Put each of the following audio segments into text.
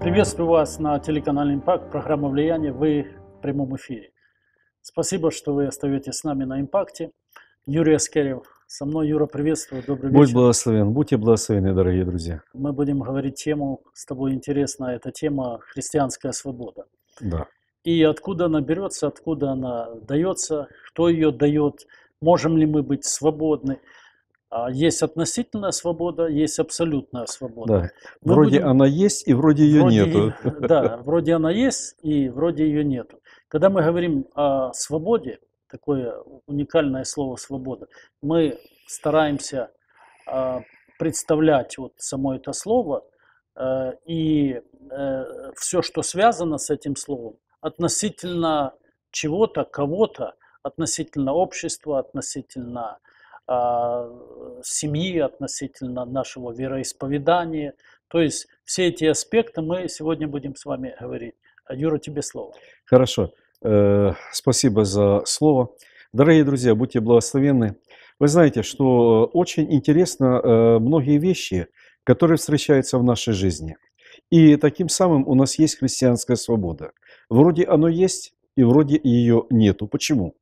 Приветствую вас на телеканале Impact. программа «Влияние», вы в прямом эфире. Спасибо, что вы остаетесь с нами на «Импакте». Юрий Аскерев, со мной Юра, приветствую, добрый вечер. Будь благословен, будьте благословены, дорогие друзья. Мы будем говорить тему, с тобой интересна эта тема «Христианская свобода». Да. И откуда она берется, откуда она дается, кто ее дает, можем ли мы быть свободны – а, есть относительная свобода, есть абсолютная свобода. Да. Вроде будем... она есть и вроде ее вроде нету. И... Да, вроде она есть и вроде ее нету. Когда мы говорим о свободе, такое уникальное слово свобода, мы стараемся а, представлять вот само это слово э, и э, все, что связано с этим словом, относительно чего-то, кого-то, относительно общества, относительно а, семьи, относительно нашего вероисповедания. То есть все эти аспекты мы сегодня будем с вами говорить. Юра, тебе слово. Хорошо. Э, спасибо за слово. Дорогие друзья, будьте благословенны. Вы знаете, что э, очень интересно э, многие вещи, которые встречаются в нашей жизни. И таким самым у нас есть христианская свобода. Вроде оно есть, и вроде ее нету. Почему?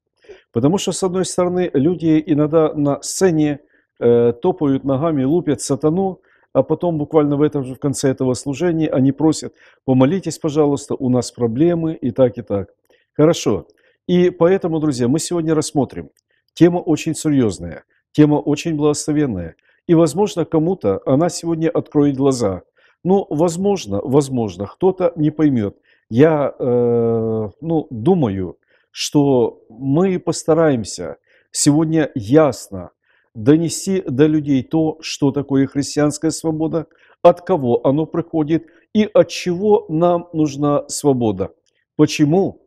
Потому что, с одной стороны, люди иногда на сцене э, топают ногами, лупят сатану, а потом буквально в этом же в конце этого служения они просят, помолитесь, пожалуйста, у нас проблемы и так, и так. Хорошо. И поэтому, друзья, мы сегодня рассмотрим. Тема очень серьезная, тема очень благословенная. И, возможно, кому-то она сегодня откроет глаза. Ну, возможно, возможно, кто-то не поймет. Я, э, ну, думаю, что мы постараемся сегодня ясно донести до людей то, что такое христианская свобода, от кого оно приходит и от чего нам нужна свобода. Почему?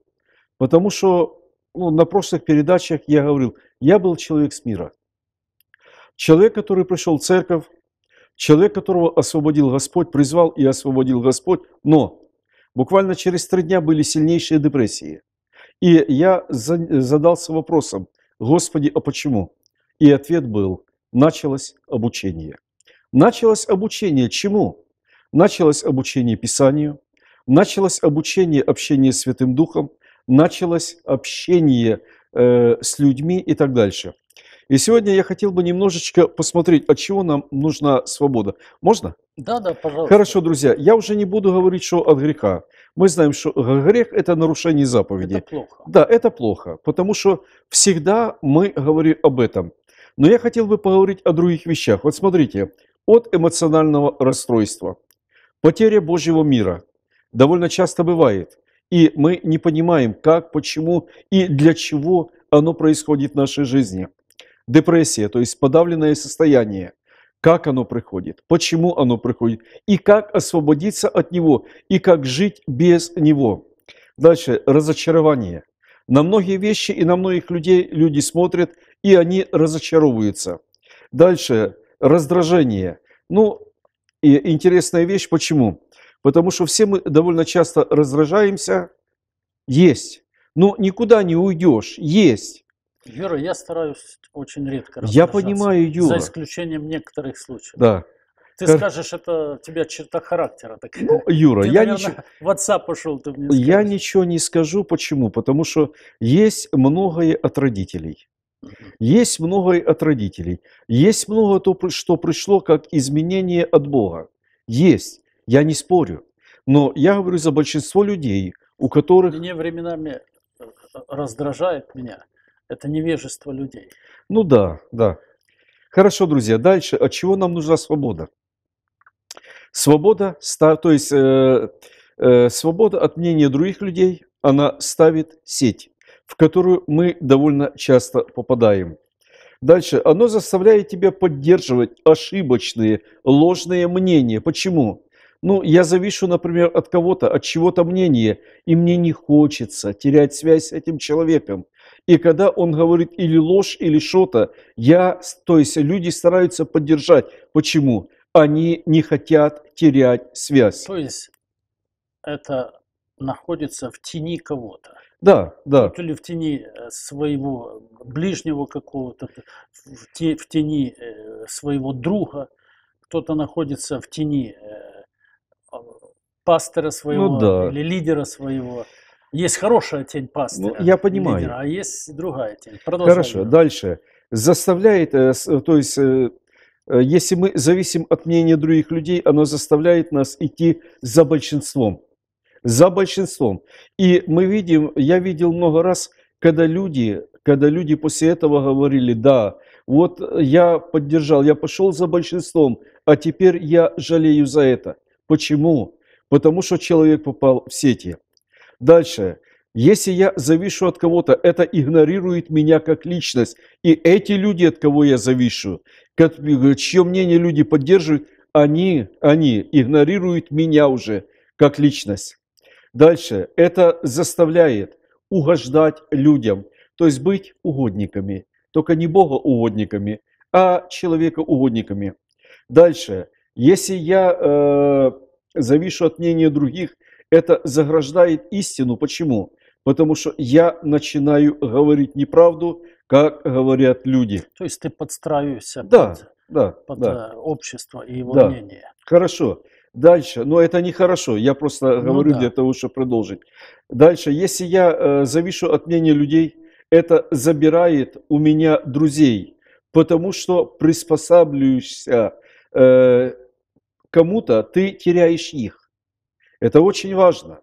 Потому что ну, на прошлых передачах я говорил, я был человек с мира. Человек, который пришел в церковь, человек, которого освободил Господь, призвал и освободил Господь, но буквально через три дня были сильнейшие депрессии. И я задался вопросом, Господи, а почему? И ответ был, началось обучение. Началось обучение чему? Началось обучение Писанию, началось обучение общения с Святым Духом, началось общение э, с людьми и так дальше. И сегодня я хотел бы немножечко посмотреть, от чего нам нужна свобода. Можно? Да, да, пожалуйста. Хорошо, друзья, я уже не буду говорить, что от греха. Мы знаем, что грех – это нарушение заповедей. Это плохо. Да, это плохо, потому что всегда мы говорим об этом. Но я хотел бы поговорить о других вещах. Вот смотрите, от эмоционального расстройства, потеря Божьего мира довольно часто бывает. И мы не понимаем, как, почему и для чего оно происходит в нашей жизни – депрессия, то есть подавленное состояние. Как оно приходит, почему оно приходит, и как освободиться от него, и как жить без него. Дальше, разочарование. На многие вещи и на многих людей люди смотрят, и они разочаровываются. Дальше, раздражение. Ну, и интересная вещь, почему? Потому что все мы довольно часто раздражаемся, есть. Но ну, никуда не уйдешь, есть. Юра, я стараюсь очень редко Я понимаю, Юра. За исключением некоторых случаев. Да. Ты Кор... скажешь, это у тебя черта характера такая. Ну, Юра, ты, я ничего... в пошел, ты мне скажешь. Я ничего не скажу, почему? Потому что есть многое от родителей. Есть многое от родителей. Есть много то, что пришло как изменение от Бога. Есть. Я не спорю. Но я говорю за большинство людей, у которых... Мне временами э, раздражает меня, это невежество людей. Ну да, да. Хорошо, друзья, дальше. От чего нам нужна свобода? Свобода, то есть э, э, свобода от мнения других людей, она ставит сеть, в которую мы довольно часто попадаем. Дальше. Оно заставляет тебя поддерживать ошибочные, ложные мнения. Почему? Ну, я завишу, например, от кого-то, от чего-то мнения, и мне не хочется терять связь с этим человеком. И когда он говорит или ложь, или что-то, я, то есть люди стараются поддержать. Почему? Они не хотят терять связь. То есть это находится в тени кого-то. Да, да. То ли в тени э, своего ближнего какого-то, в, в тени э, своего друга, кто-то находится в тени э, пастора своего ну, да. или лидера своего. Есть хорошая тень пасты, Ну, я понимаю. Лидера, а есть другая тень. Продолжай. Хорошо, дальше. Заставляет, э, то есть, э, э, если мы зависим от мнения других людей, оно заставляет нас идти за большинством. За большинством. И мы видим, я видел много раз, когда люди, когда люди после этого говорили, да, вот я поддержал, я пошел за большинством, а теперь я жалею за это. Почему? Потому что человек попал в сети. Дальше. Если я завишу от кого-то, это игнорирует меня как личность. И эти люди, от кого я завишу, чье мнение люди поддерживают, они, они игнорируют меня уже как личность. Дальше. Это заставляет угождать людям, то есть быть угодниками. Только не Бога угодниками, а человека угодниками. Дальше. Если я э, завишу от мнения других, это заграждает истину. Почему? Потому что я начинаю говорить неправду, как говорят люди. То есть ты подстраиваешься да, под, да, под да. Э, общество и его да. мнение. Хорошо. Дальше, но это нехорошо, я просто ну, говорю да. для того, чтобы продолжить. Дальше, если я э, завишу от мнения людей, это забирает у меня друзей, потому что приспосабливаешься э, кому-то, ты теряешь их. Это очень важно.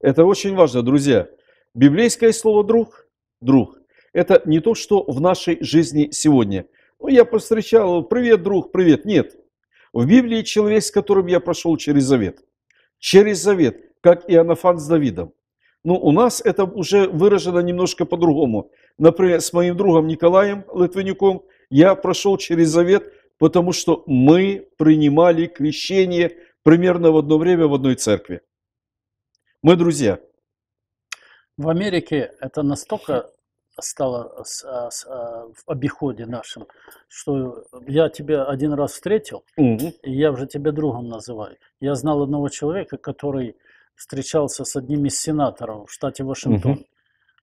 Это очень важно, друзья. Библейское слово «друг» – «друг» – это не то, что в нашей жизни сегодня. Ну, я повстречал, привет, друг, привет. Нет. В Библии человек, с которым я прошел через завет. Через завет, как и Иоаннафан с Давидом. Но ну, у нас это уже выражено немножко по-другому. Например, с моим другом Николаем Литвинюком я прошел через завет, потому что мы принимали крещение – примерно в одно время в одной церкви. Мы друзья. В Америке это настолько стало с, а, с, а, в обиходе нашим, что я тебя один раз встретил, угу. и я уже тебя другом называю. Я знал одного человека, который встречался с одним из сенаторов в штате Вашингтон. Угу.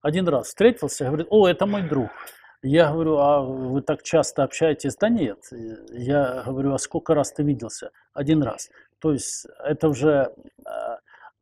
Один раз встретился, говорит, о, это мой друг. Я говорю, а вы так часто общаетесь? Да нет. Я говорю, а сколько раз ты виделся? Один раз. То есть это уже э,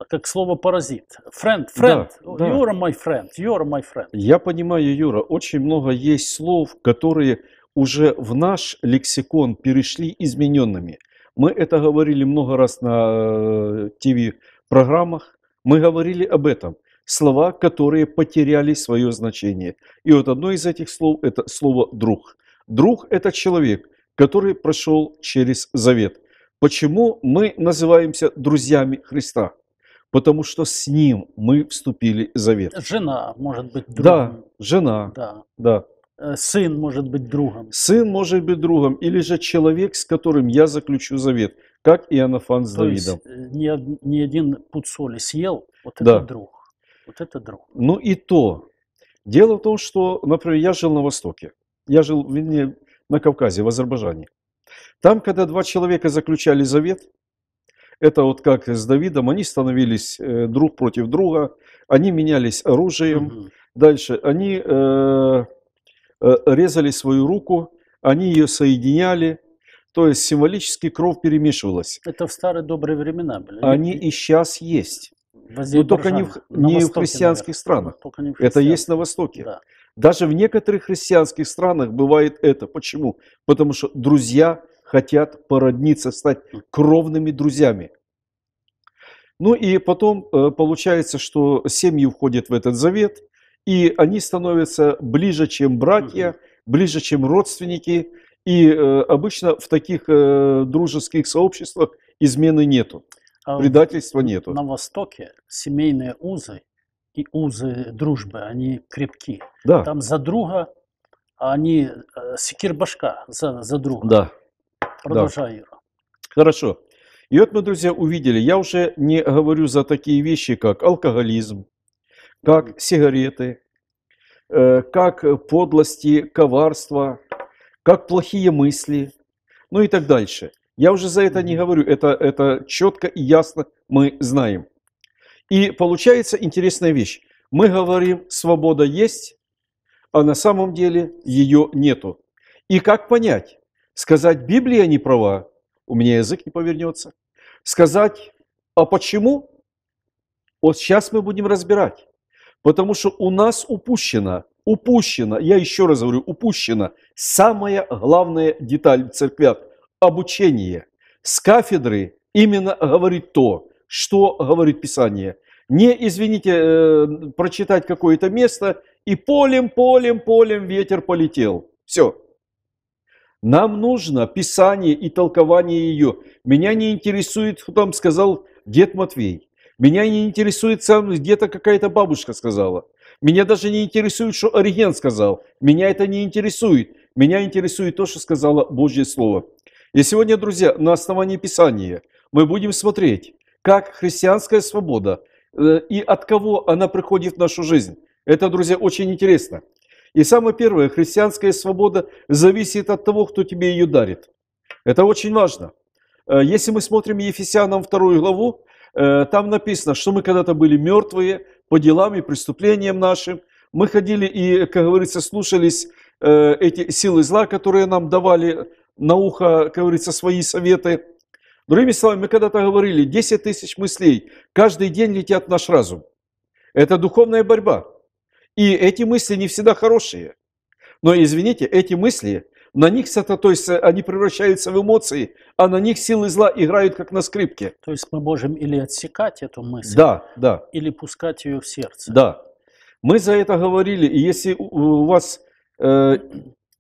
как слово паразит. Friend, friend. Да, да. my friend. You're my friend. Я понимаю, Юра, очень много есть слов, которые уже в наш лексикон перешли измененными. Мы это говорили много раз на э, ТВ-программах. Мы говорили об этом. Слова, которые потеряли свое значение. И вот одно из этих слов – это слово «друг». Друг – это человек, который прошел через завет. Почему мы называемся друзьями Христа? Потому что с Ним мы вступили в завет. Жена может быть другом. Да, жена. Да. да. Э, сын может быть другом. Сын может быть другом. Или же человек, с которым я заключу завет, как Иоаннафан с То Давидом. Не э, ни, ни один пуд соли съел, вот да. это друг. Вот это друг. Ну и то. Дело в том, что, например, я жил на Востоке. Я жил, вернее, на Кавказе, в Азербайджане. Там, когда два человека заключали завет, это вот как с Давидом, они становились э, друг против друга, они менялись оружием, угу. дальше они э, э, резали свою руку, они ее соединяли, то есть символически кровь перемешивалась. Это в старые добрые времена были. Они и сейчас есть. Но только не в, не, Востоке, в христианских странах. не в христианских. Это есть на Востоке. Да. Даже в некоторых христианских странах бывает это. Почему? Потому что друзья хотят породниться, стать кровными друзьями. Ну и потом э, получается, что семьи входят в этот завет, и они становятся ближе, чем братья, ближе, чем родственники. И э, обычно в таких э, дружеских сообществах измены нету, а предательства нету. На Востоке семейные узы и узы дружбы, они крепки. Да. Там за друга, а они секир башка за, за друга. Да. Продолжай, да. Хорошо. И вот мы, друзья, увидели, я уже не говорю за такие вещи, как алкоголизм, как сигареты, как подлости, коварство, как плохие мысли, ну и так дальше. Я уже за это не говорю, это, это четко и ясно мы знаем. И получается интересная вещь. Мы говорим, свобода есть, а на самом деле ее нету. И как понять? Сказать, Библия не права, у меня язык не повернется. Сказать, а почему? Вот сейчас мы будем разбирать. Потому что у нас упущено, упущено, я еще раз говорю, упущено самая главная деталь в церквях – обучение. С кафедры именно говорит то, что говорит Писание. Не, извините, э, прочитать какое-то место, и полем, полем, полем ветер полетел. Все. Нам нужно Писание и толкование ее. Меня не интересует, кто там сказал дед Матвей. Меня не интересует сам, где-то какая-то бабушка сказала. Меня даже не интересует, что Ориген сказал. Меня это не интересует. Меня интересует то, что сказала Божье Слово. И сегодня, друзья, на основании Писания мы будем смотреть, как христианская свобода э, и от кого она приходит в нашу жизнь. Это, друзья, очень интересно. И самое первое, христианская свобода зависит от того, кто тебе ее дарит. Это очень важно. Э, если мы смотрим Ефесянам вторую главу, э, там написано, что мы когда-то были мертвые по делам и преступлениям нашим. Мы ходили и, как говорится, слушались эти силы зла, которые нам давали на ухо, как говорится, свои советы. Другими словами, мы когда-то говорили, 10 тысяч мыслей каждый день летят в наш разум. Это духовная борьба. И эти мысли не всегда хорошие. Но, извините, эти мысли, на них, то есть они превращаются в эмоции, а на них силы зла играют, как на скрипке. То есть мы можем или отсекать эту мысль, да, да. или пускать ее в сердце. Да. Мы за это говорили, и если у вас, э,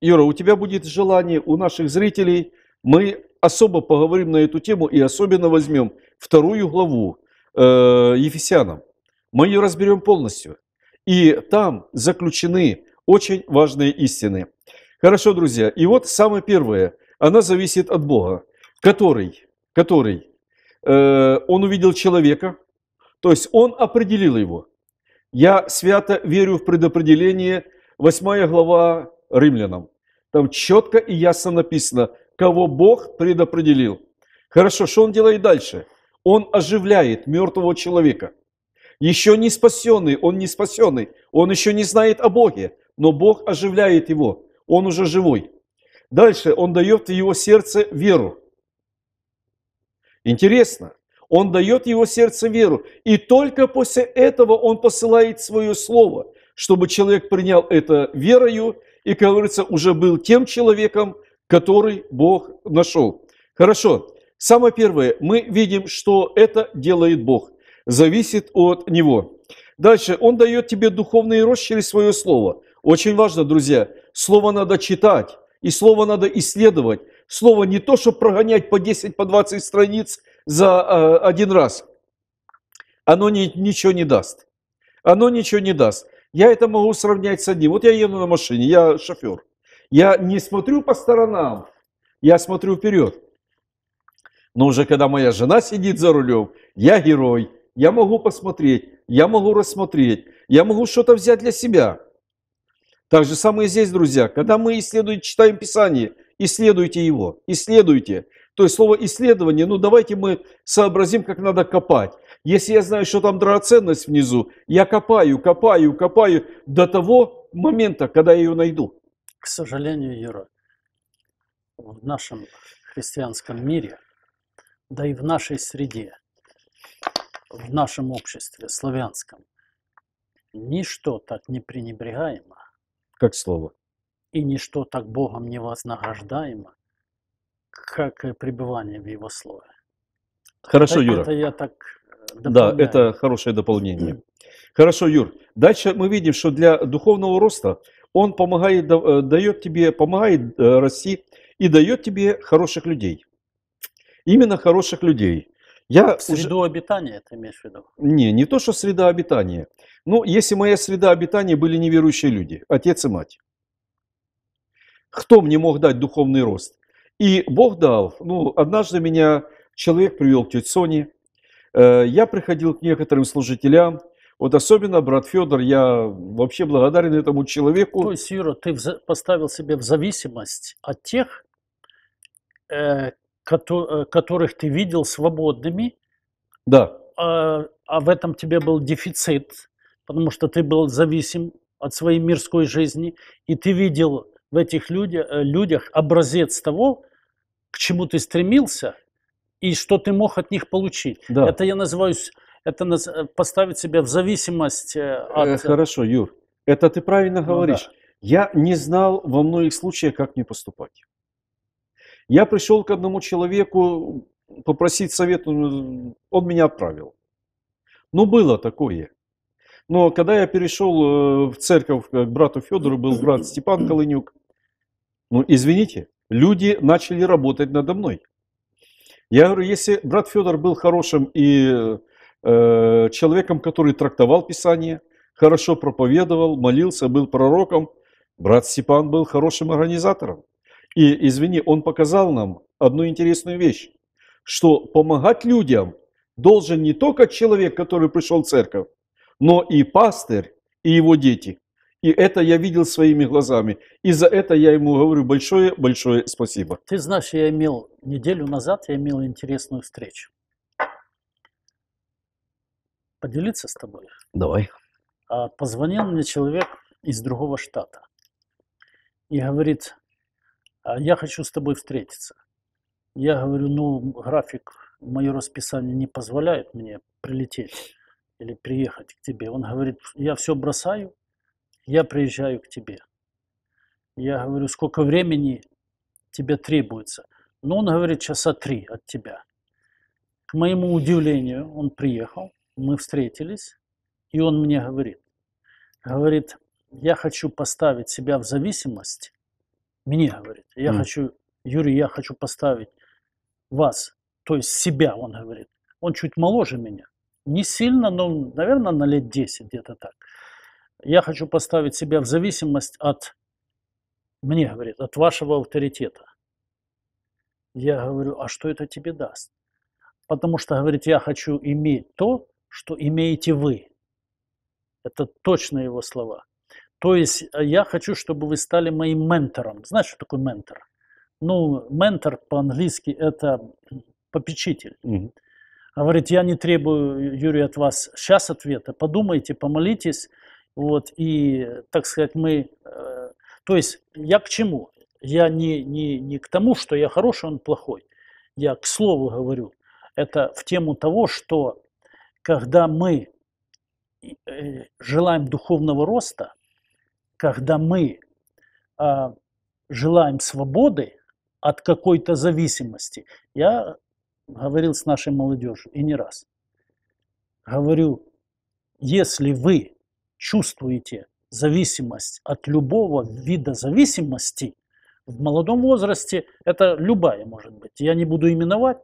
Юра, у тебя будет желание, у наших зрителей, мы особо поговорим на эту тему и особенно возьмем вторую главу э, Ефесянам. Мы ее разберем полностью. И там заключены очень важные истины. Хорошо, друзья. И вот самое первое. Она зависит от Бога, который, который э, он увидел человека, то есть он определил его. Я свято верю в предопределение, 8 глава римлянам. Там четко и ясно написано – кого Бог предопределил. Хорошо, что он делает дальше? Он оживляет мертвого человека. Еще не спасенный, он не спасенный, он еще не знает о Боге, но Бог оживляет его, он уже живой. Дальше он дает в его сердце веру. Интересно, он дает его сердце веру, и только после этого он посылает свое слово, чтобы человек принял это верою, и, как говорится, уже был тем человеком, который Бог нашел. Хорошо. Самое первое, мы видим, что это делает Бог. Зависит от Него. Дальше, Он дает тебе духовный рост через свое Слово. Очень важно, друзья, Слово надо читать, и Слово надо исследовать. Слово не то, чтобы прогонять по 10, по 20 страниц за э, один раз. Оно не, ничего не даст. Оно ничего не даст. Я это могу сравнять с одним. Вот я еду на машине, я шофер. Я не смотрю по сторонам, я смотрю вперед. Но уже когда моя жена сидит за рулем, я герой, я могу посмотреть, я могу рассмотреть, я могу что-то взять для себя. Так же самое здесь, друзья. Когда мы исследуем, читаем Писание, исследуйте его, исследуйте. То есть слово исследование, ну давайте мы сообразим, как надо копать. Если я знаю, что там драгоценность внизу, я копаю, копаю, копаю до того момента, когда я ее найду. К сожалению, Юра, в нашем христианском мире, да и в нашей среде, в нашем обществе славянском, ничто так не пренебрегаемо. Как слово. И ничто так Богом не вознаграждаемо, как пребывание в Его Слове. Хорошо, так Юра. Это я так дополняю. Э, да, это хорошее дополнение. Хорошо, Юр. Дальше мы видим, что для духовного роста он помогает, э, дает тебе, помогает э, расти и дает тебе хороших людей. Именно хороших людей. Я Среду уже... обитания ты имеешь в виду? Не, не то, что среда обитания. Ну, если моя среда обитания были неверующие люди, отец и мать. Кто мне мог дать духовный рост? И Бог дал. Ну, однажды меня человек привел к тете Соне. Э, я приходил к некоторым служителям, вот особенно, брат Федор, я вообще благодарен этому человеку. То есть, Юра, ты поставил себя в зависимость от тех, э, э, которых ты видел свободными. Да. А, а в этом тебе был дефицит, потому что ты был зависим от своей мирской жизни, и ты видел в этих людях, э, людях образец того, к чему ты стремился и что ты мог от них получить. Да. Это я называю это э, поставить себя в зависимость э, э, от... Хорошо, Юр, это ты правильно ну говоришь. Ну, да. Я не знал во многих случаях, как мне поступать. Я пришел к одному человеку попросить совет, он меня отправил. Ну, было такое. Но когда я перешел в церковь к брату Федору, был брат Степан Колынюк, ну, извините, люди начали работать надо мной. Я говорю, если брат Федор был хорошим и Э, человеком, который трактовал Писание, хорошо проповедовал, молился, был пророком. Брат Степан был хорошим организатором. И, извини, он показал нам одну интересную вещь, что помогать людям должен не только человек, который пришел в церковь, но и пастырь, и его дети. И это я видел своими глазами. И за это я ему говорю большое-большое спасибо. Ты знаешь, я имел неделю назад, я имел интересную встречу поделиться с тобой? Давай. А, позвонил мне человек из другого штата и говорит, «А, я хочу с тобой встретиться. Я говорю, ну, график, мое расписание не позволяет мне прилететь или приехать к тебе. Он говорит, я все бросаю, я приезжаю к тебе. Я говорю, сколько времени тебе требуется? Ну, он говорит, часа три от тебя. К моему удивлению, он приехал, мы встретились, и он мне говорит, говорит, я хочу поставить себя в зависимость, мне говорит, я mm. хочу, Юрий, я хочу поставить вас, то есть себя, он говорит. Он чуть моложе меня, не сильно, но, наверное, на лет 10 где-то так. Я хочу поставить себя в зависимость от, мне говорит, от вашего авторитета. Я говорю, а что это тебе даст? Потому что, говорит, я хочу иметь то, что имеете вы. Это точно его слова. То есть э, я хочу, чтобы вы стали моим ментором. Знаешь, что такое ментор? Ну, ментор по-английски это попечитель. Угу. Говорит, я не требую, Юрий, от вас сейчас ответа. Подумайте, помолитесь. Вот, и, так сказать, мы... Э, то есть я к чему? Я не, не, не к тому, что я хороший, он плохой. Я к слову говорю. Это в тему того, что когда мы э, желаем духовного роста, когда мы а, желаем свободы от какой-то зависимости. Я говорил с нашей молодежью и не раз. Говорю, если вы чувствуете зависимость от любого вида зависимости, в молодом возрасте это любая может быть, я не буду именовать,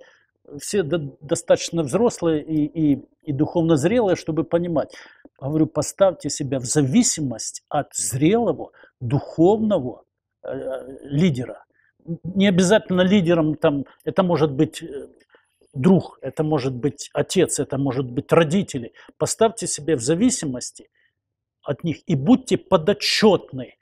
все до, достаточно взрослые и, и, и духовно зрелые, чтобы понимать. Говорю, поставьте себя в зависимость от зрелого, духовного э, э лидера. Не обязательно лидером там, это может быть э, друг, это может быть отец, это может быть родители. Поставьте себя в зависимости от них и будьте подотчетны.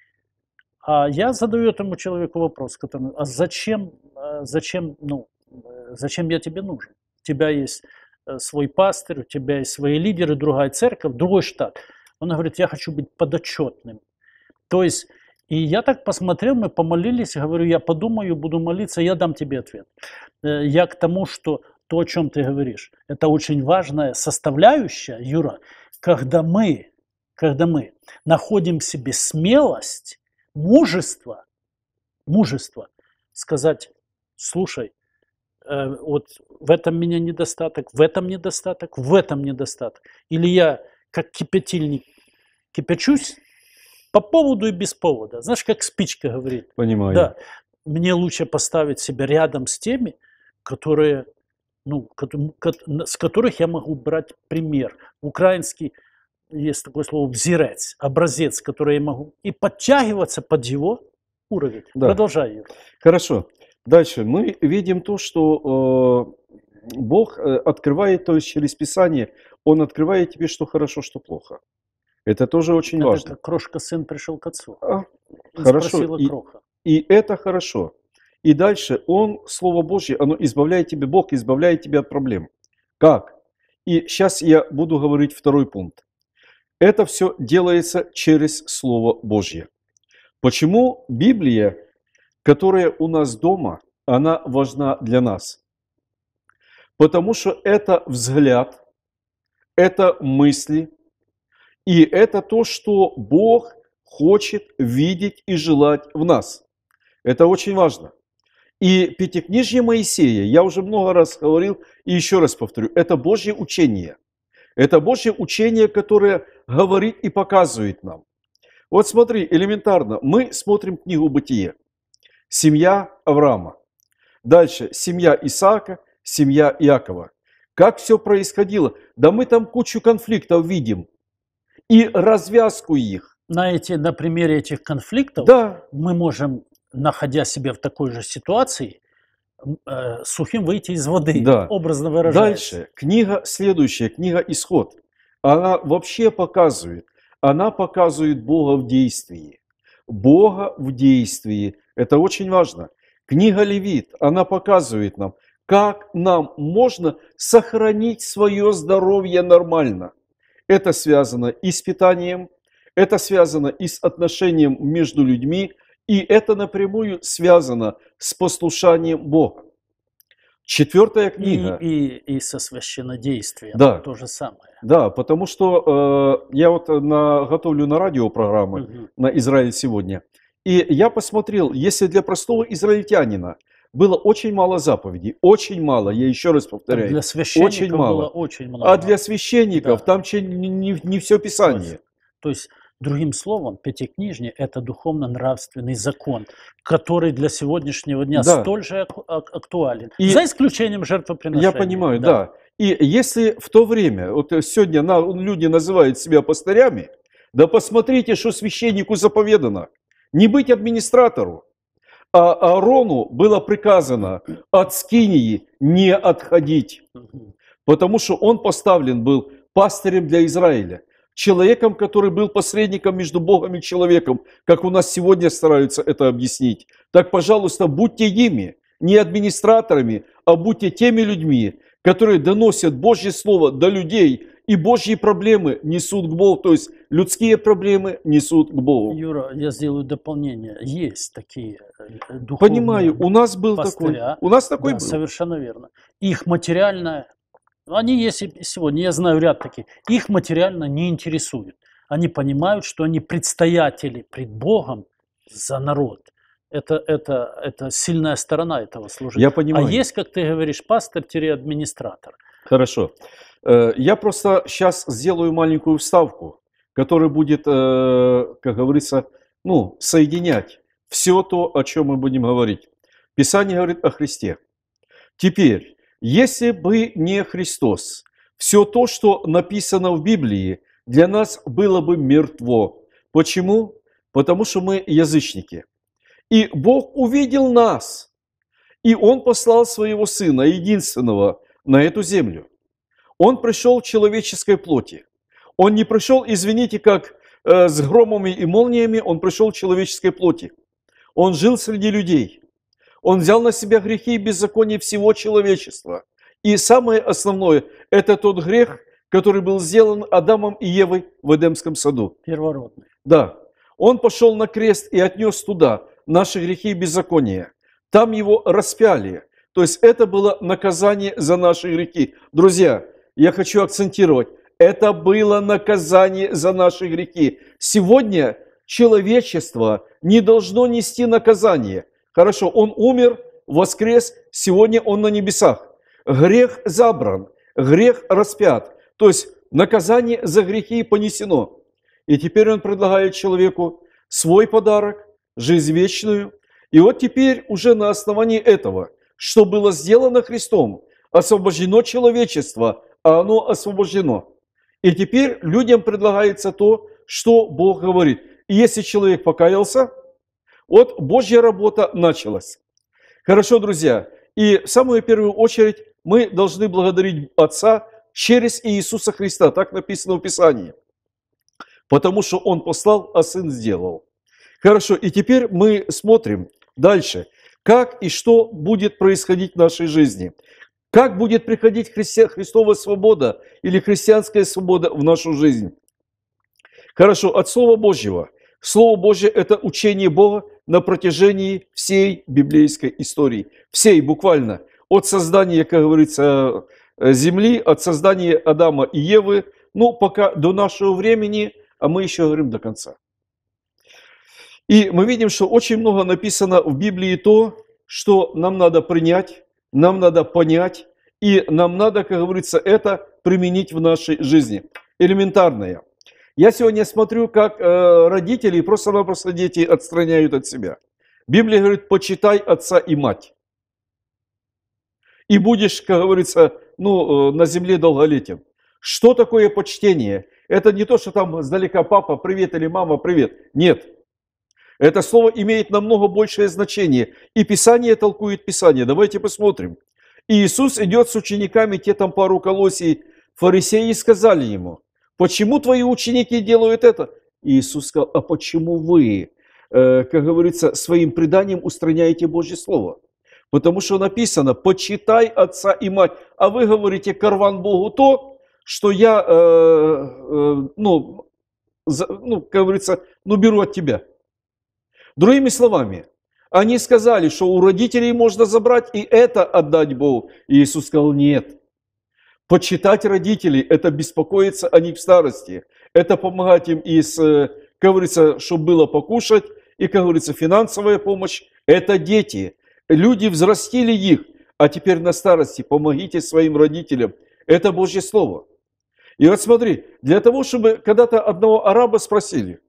А я задаю этому человеку вопрос, который, а зачем, э, зачем, ну, Э, зачем я тебе нужен? У тебя есть э, свой пастырь, у тебя есть свои лидеры, другая церковь, другой штат. Он говорит, я хочу быть подотчетным. То есть, и я так посмотрел, мы помолились, говорю, я подумаю, буду молиться, я дам тебе ответ. Э, я к тому, что то, о чем ты говоришь, это очень важная составляющая, Юра, когда мы, когда мы находим в себе смелость, мужество, мужество сказать, слушай, Э, вот в этом меня недостаток, в этом недостаток, в этом недостаток. Или я как кипятильник кипячусь по поводу и без повода. Знаешь, как спичка говорит. Понимаю. Да. Мне лучше поставить себя рядом с теми, которые, ну, с которых я могу брать пример. Украинский есть такое слово «взирец», образец, который я могу, и подтягиваться под его уровень. Да. Продолжай. Хорошо. Дальше мы видим то, что э, Бог э, открывает, то есть через Писание, Он открывает тебе, что хорошо, что плохо. Это тоже очень это важно. Как крошка сын пришел к отцу. А, и хорошо. И, кроха. и это хорошо. И дальше он, Слово Божье, оно избавляет тебя, Бог избавляет тебя от проблем. Как? И сейчас я буду говорить второй пункт. Это все делается через Слово Божье. Почему Библия которая у нас дома, она важна для нас. Потому что это взгляд, это мысли, и это то, что Бог хочет видеть и желать в нас. Это очень важно. И Пятикнижье Моисея, я уже много раз говорил и еще раз повторю, это Божье учение. Это Божье учение, которое говорит и показывает нам. Вот смотри, элементарно, мы смотрим книгу «Бытие» семья Авраама. Дальше семья Исаака, семья Иакова. Как все происходило? Да мы там кучу конфликтов видим и развязку их. На, эти, на примере этих конфликтов да. мы можем, находя себя в такой же ситуации, э, сухим выйти из воды, да. образно выражаясь. Дальше, книга, следующая, книга «Исход». Она вообще показывает, она показывает Бога в действии. Бога в действии. Это очень важно. Книга Левит, она показывает нам, как нам можно сохранить свое здоровье нормально. Это связано и с питанием, это связано и с отношением между людьми, и это напрямую связано с послушанием Бога. Четвертая книга. И, и, и со священодействием да. то же самое. Да, потому что э, я вот э, на, готовлю на радио программы угу. на Израиль сегодня. И я посмотрел, если для простого израильтянина было очень мало заповедей, очень мало, я еще раз повторяю. для священников очень мало. было очень а много. А для священников да. там не, не, не все Писание. То есть, то есть Другим словом, Пятикнижние – это духовно-нравственный закон, который для сегодняшнего дня да. столь же актуален, и за исключением жертвоприношения. Я понимаю, да. да. И если в то время, вот сегодня люди называют себя пастырями, да посмотрите, что священнику заповедано. Не быть администратору. А Аарону было приказано от скинии не отходить, потому что он поставлен был пастырем для Израиля человеком, который был посредником между Богом и человеком, как у нас сегодня стараются это объяснить. Так, пожалуйста, будьте ими, не администраторами, а будьте теми людьми, которые доносят Божье Слово до людей и Божьи проблемы несут к Богу, то есть людские проблемы несут к Богу. Юра, я сделаю дополнение. Есть такие э, духовные Понимаю, у нас был пастыря, такой. У нас такой да, был. Совершенно верно. Их материальная они есть сегодня, я знаю ряд таких. Их материально не интересует. Они понимают, что они предстоятели пред Богом за народ. Это, это, это сильная сторона этого служения. Я понимаю. А есть, как ты говоришь, пастор-администратор. Хорошо. Э, я просто сейчас сделаю маленькую вставку, которая будет, э, как говорится, ну, соединять все то, о чем мы будем говорить. Писание говорит о Христе. Теперь, если бы не Христос, все то, что написано в Библии, для нас было бы мертво. Почему? Потому что мы язычники. И Бог увидел нас, и Он послал Своего Сына, единственного, на эту землю. Он пришел в человеческой плоти. Он не пришел, извините, как э, с громами и молниями, Он пришел в человеческой плоти. Он жил среди людей. Он взял на себя грехи и беззаконие всего человечества. И самое основное – это тот грех, который был сделан Адамом и Евой в Эдемском саду. Первородный. Да. Он пошел на крест и отнес туда наши грехи и беззаконие. Там его распяли. То есть это было наказание за наши грехи. Друзья, я хочу акцентировать, это было наказание за наши грехи. Сегодня человечество не должно нести наказание. Хорошо, он умер, воскрес, сегодня он на небесах. Грех забран, грех распят. То есть наказание за грехи понесено. И теперь он предлагает человеку свой подарок, жизнь вечную. И вот теперь уже на основании этого, что было сделано Христом, освобождено человечество, а оно освобождено. И теперь людям предлагается то, что Бог говорит. И если человек покаялся, вот Божья работа началась. Хорошо, друзья. И в самую первую очередь мы должны благодарить Отца через Иисуса Христа. Так написано в Писании. Потому что Он послал, а Сын сделал. Хорошо, и теперь мы смотрим дальше, как и что будет происходить в нашей жизни. Как будет приходить христи... Христова свобода или христианская свобода в нашу жизнь? Хорошо, от Слова Божьего. Слово Божье – это учение Бога, на протяжении всей библейской истории. Всей буквально. От создания, как говорится, э, земли, от создания Адама и Евы, ну, пока до нашего времени, а мы еще говорим до конца. И мы видим, что очень много написано в Библии то, что нам надо принять, нам надо понять, и нам надо, как говорится, это применить в нашей жизни. Элементарное – я сегодня смотрю, как э, родители просто-напросто дети отстраняют от себя. Библия говорит, почитай отца и мать. И будешь, как говорится, ну, э, на земле долголетием. Что такое почтение? Это не то, что там сдалека папа, привет, или мама, привет. Нет. Это слово имеет намного большее значение. И Писание толкует Писание. Давайте посмотрим. И Иисус идет с учениками, те там пару колосий фарисеи сказали ему – Почему твои ученики делают это? И Иисус сказал, а почему вы, э, как говорится, своим преданием устраняете Божье Слово? Потому что написано, почитай отца и мать, а вы говорите, карван Богу то, что я, э, э, ну, ну, как говорится, ну, беру от тебя. Другими словами, они сказали, что у родителей можно забрать и это отдать Богу. И Иисус сказал, нет, Почитать родителей – это беспокоиться о них в старости. Это помогать им из, э, как говорится, чтобы было покушать. И, как говорится, финансовая помощь – это дети. Люди взрастили их, а теперь на старости помогите своим родителям. Это Божье Слово. И вот смотри, для того, чтобы когда-то одного араба спросили,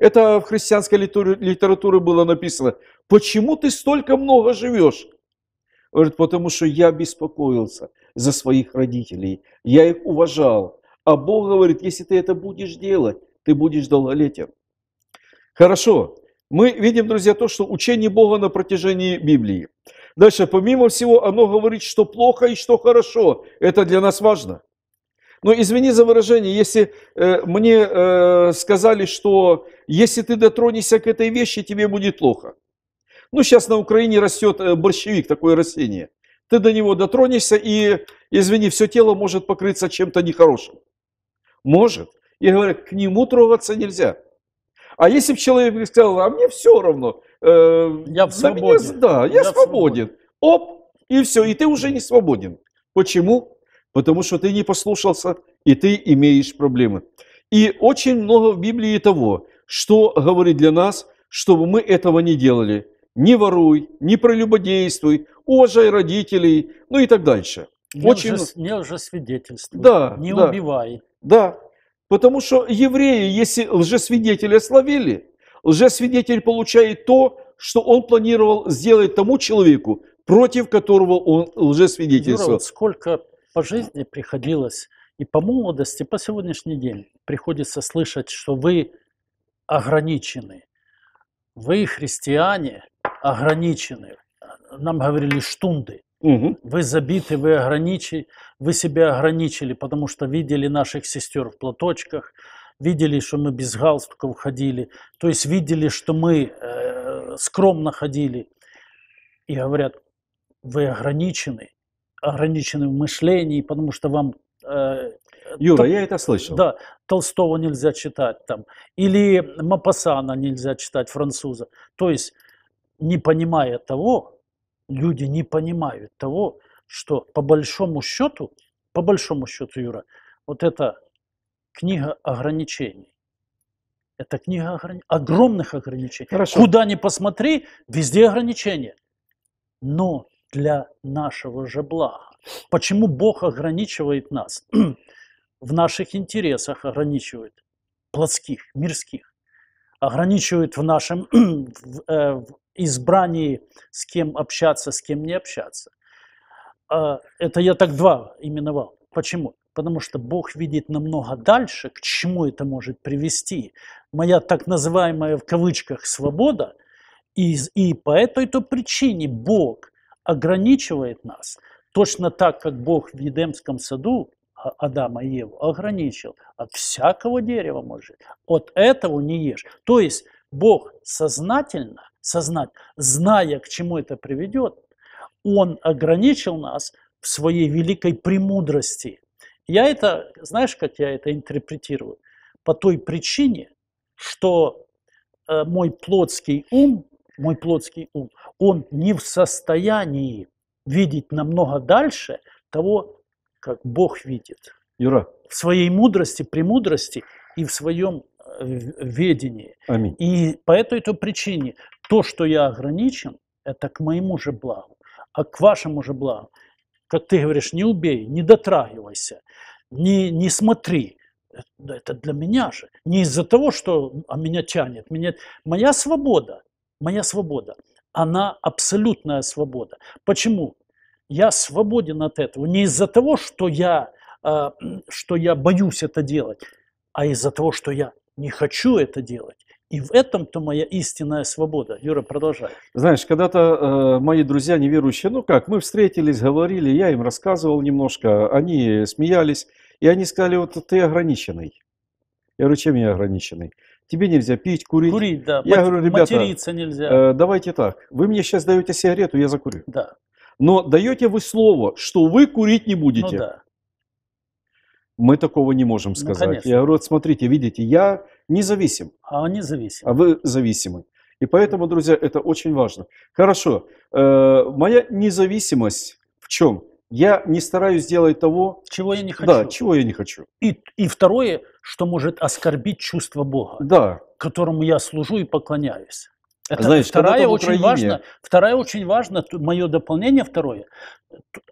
это в христианской литературе было написано, почему ты столько много живешь? Говорит, потому что я беспокоился – за своих родителей. Я их уважал. А Бог говорит, если ты это будешь делать, ты будешь долголетен. Хорошо. Мы видим, друзья, то, что учение Бога на протяжении Библии. Дальше, помимо всего, оно говорит, что плохо и что хорошо. Это для нас важно. Но извини за выражение, если э, мне э, сказали, что если ты дотронешься к этой вещи, тебе будет плохо. Ну, сейчас на Украине растет э, борщевик, такое растение. Ты до него дотронешься, и, извини, все тело может покрыться чем-то нехорошим. Может. И говорят, к нему трогаться нельзя. А если бы человек сказал, а мне все равно, э, я свободен. Мне, да, я, я свободен. свободен. Оп, и все, и ты уже не свободен. Почему? Потому что ты не послушался, и ты имеешь проблемы. И очень много в Библии того, что говорит для нас, чтобы мы этого не делали. Не воруй, не прелюбодействуй, кожей родителей, ну и так дальше. Не, Очень... лже, не лжесвидетельствуй, да, не да, убивай. Да, потому что евреи, если лжесвидетеля словили, лжесвидетель получает то, что он планировал сделать тому человеку, против которого он лжесвидетельствовал. Юра, вот сколько по жизни приходилось и по молодости, по сегодняшний день приходится слышать, что вы ограничены. Вы, христиане, ограничены нам говорили штунды. Угу. Вы забиты, вы ограничили, вы себя ограничили, потому что видели наших сестер в платочках, видели, что мы без галстуков ходили, то есть видели, что мы э, скромно ходили. И говорят, вы ограничены, ограничены в мышлении, потому что вам... Э, Юра, тол... я это слышал. Да, Толстого нельзя читать там, или Мапасана нельзя читать, француза. То есть, не понимая того, люди не понимают того, что по большому счету, по большому счету, Юра, вот эта книга ограничений, это книга ограни... огромных ограничений. Хорошо. Куда ни посмотри, везде ограничения. Но для нашего же блага. Почему Бог ограничивает нас? В наших интересах ограничивает, плотских, мирских. Ограничивает в нашем, в, э, в избрании, с кем общаться, с кем не общаться. А, это я так два именовал. Почему? Потому что Бог видит намного дальше, к чему это может привести. Моя так называемая в кавычках свобода, и, и по этой-то причине Бог ограничивает нас, точно так, как Бог в Едемском саду а, Адама и Еву ограничил. От всякого дерева может. От этого не ешь. То есть Бог сознательно сознать, зная, к чему это приведет, он ограничил нас в своей великой премудрости. Я это, знаешь, как я это интерпретирую? По той причине, что э, мой плотский ум, мой плотский ум, он не в состоянии видеть намного дальше того, как Бог видит. Юра. В своей мудрости, премудрости и в своем э, ведении. Аминь. И по этой той причине то, что я ограничен, это к моему же благу, а к вашему же благу. Как ты говоришь, не убей, не дотрагивайся, не, не смотри. Это для меня же. Не из-за того, что а, меня тянет. Меня... Моя свобода, моя свобода, она абсолютная свобода. Почему? Я свободен от этого. Не из-за того, что я, а, что я боюсь это делать, а из-за того, что я не хочу это делать. И в этом-то моя истинная свобода. Юра, продолжай. Знаешь, когда-то э, мои друзья неверующие, ну как, мы встретились, говорили, я им рассказывал немножко, они смеялись, и они сказали, вот ты ограниченный. Я говорю, чем я ограниченный? Тебе нельзя пить, курить. Курить, да. Я Мат- говорю, ребята, материться нельзя. Э, давайте так, вы мне сейчас даете сигарету, я закурю. Да. Но даете вы слово, что вы курить не ну будете. Ну да. Мы такого не можем ну, сказать. Ну, я говорю, вот смотрите, видите, я независим. А они зависимы. А вы зависимы. И поэтому, друзья, это очень важно. Хорошо. Э, моя независимость в чем? Я не стараюсь делать того, чего я не хочу. Да, чего я не хочу. И, и второе, что может оскорбить чувство Бога, да. которому я служу и поклоняюсь. Это Знаешь, вторая очень важно. Второе очень важно. Мое дополнение второе.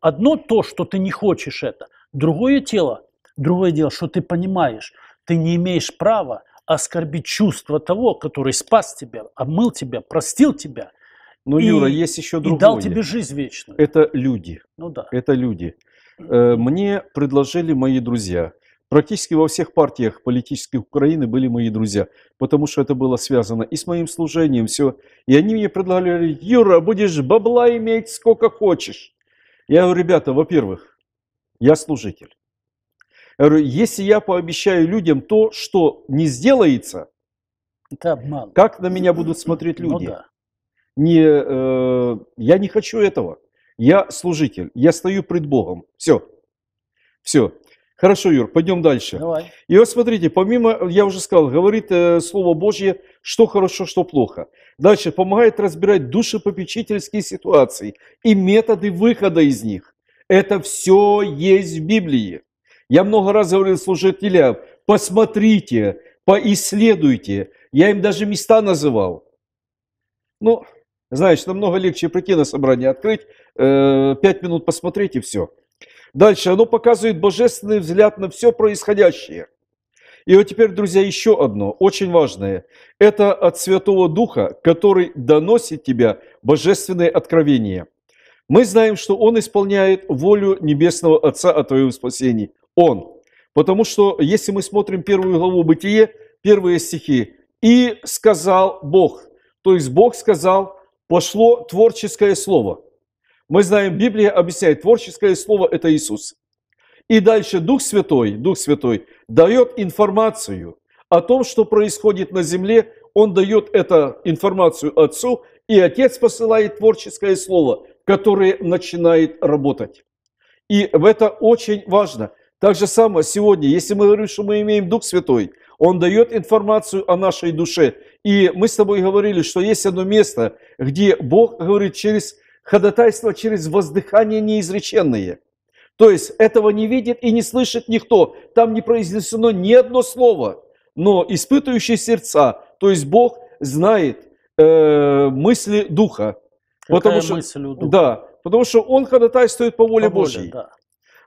Одно то, что ты не хочешь это. Другое тело Другое дело, что ты понимаешь, ты не имеешь права оскорбить чувство того, который спас тебя, обмыл тебя, простил тебя. Но, и, Юра, есть еще другое. И дал тебе жизнь вечную. Это люди. Ну да. Это люди. Э, мне предложили мои друзья. Практически во всех партиях политических Украины были мои друзья, потому что это было связано и с моим служением, все. И они мне предлагали, Юра, будешь бабла иметь сколько хочешь. Я говорю, ребята, во-первых, я служитель если я пообещаю людям то, что не сделается, это обман. как на меня будут смотреть ну люди? Ну, да. не, э, я не хочу этого. Я служитель, я стою пред Богом. Все. Все. Хорошо, Юр, пойдем дальше. Давай. И вот смотрите, помимо, я уже сказал, говорит э, Слово Божье, что хорошо, что плохо. Дальше, помогает разбирать душепопечительские ситуации и методы выхода из них. Это все есть в Библии. Я много раз говорил служителям, посмотрите, поисследуйте. Я им даже места называл. Ну, знаешь, намного легче прийти на собрание, открыть, э, пять минут посмотреть и все. Дальше, оно показывает божественный взгляд на все происходящее. И вот теперь, друзья, еще одно, очень важное. Это от Святого Духа, который доносит тебя божественные откровения. Мы знаем, что Он исполняет волю Небесного Отца о твоем спасении. Он. Потому что, если мы смотрим первую главу Бытие, первые стихи, «И сказал Бог». То есть Бог сказал, пошло творческое слово. Мы знаем, Библия объясняет, творческое слово – это Иисус. И дальше Дух Святой, Дух Святой дает информацию о том, что происходит на земле. Он дает эту информацию Отцу, и Отец посылает творческое слово, которое начинает работать. И это очень важно – так же самое сегодня, если мы говорим, что мы имеем Дух Святой, Он дает информацию о нашей душе. И мы с тобой говорили, что есть одно место, где Бог говорит через ходатайство, через воздыхание неизреченные. То есть этого не видит и не слышит никто. Там не произнесено ни одно слово. Но испытывающие сердца, то есть Бог знает э, мысли Духа. Какая потому мысль что, у Духа? Да, потому что Он ходатайствует по воле по воле, Да